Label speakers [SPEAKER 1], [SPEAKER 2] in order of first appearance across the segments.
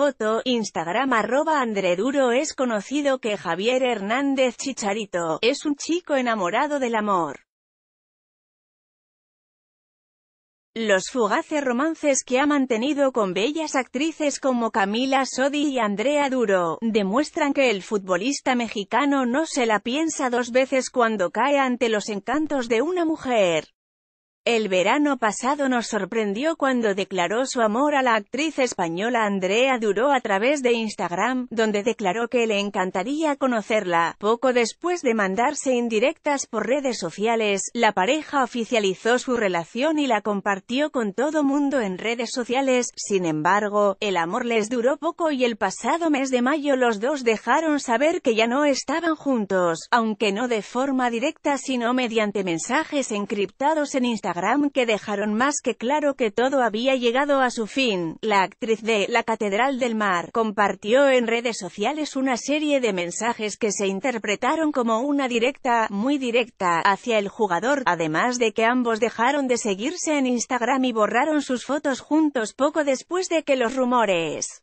[SPEAKER 1] Foto, Instagram arroba Andreduro es conocido que Javier Hernández Chicharito, es un chico enamorado del amor. Los fugaces romances que ha mantenido con bellas actrices como Camila Sodi y Andrea Duro, demuestran que el futbolista mexicano no se la piensa dos veces cuando cae ante los encantos de una mujer. El verano pasado nos sorprendió cuando declaró su amor a la actriz española Andrea Duró a través de Instagram, donde declaró que le encantaría conocerla. Poco después de mandarse indirectas por redes sociales, la pareja oficializó su relación y la compartió con todo mundo en redes sociales. Sin embargo, el amor les duró poco y el pasado mes de mayo los dos dejaron saber que ya no estaban juntos, aunque no de forma directa sino mediante mensajes encriptados en Instagram que dejaron más que claro que todo había llegado a su fin. La actriz de La Catedral del Mar compartió en redes sociales una serie de mensajes que se interpretaron como una directa, muy directa, hacia el jugador, además de que ambos dejaron de seguirse en Instagram y borraron sus fotos juntos poco después de que los rumores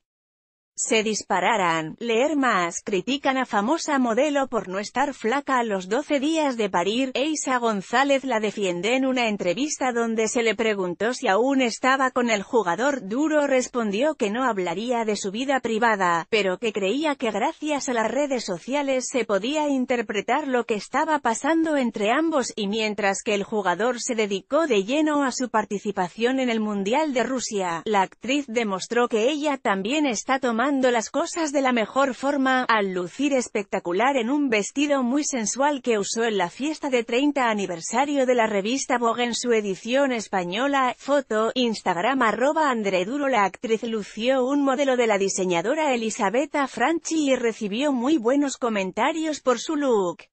[SPEAKER 1] se dispararán. Leer más. Critican a famosa modelo por no estar flaca a los 12 días de parir. Eisa González la defiende en una entrevista donde se le preguntó si aún estaba con el jugador duro. Respondió que no hablaría de su vida privada, pero que creía que gracias a las redes sociales se podía interpretar lo que estaba pasando entre ambos y mientras que el jugador se dedicó de lleno a su participación en el Mundial de Rusia, la actriz demostró que ella también está tomando las cosas de la mejor forma, al lucir espectacular en un vestido muy sensual que usó en la fiesta de 30 aniversario de la revista Vogue en su edición española, foto, Instagram arroba Duro la actriz lució un modelo de la diseñadora Elisabetta Franchi y recibió muy buenos comentarios por su look.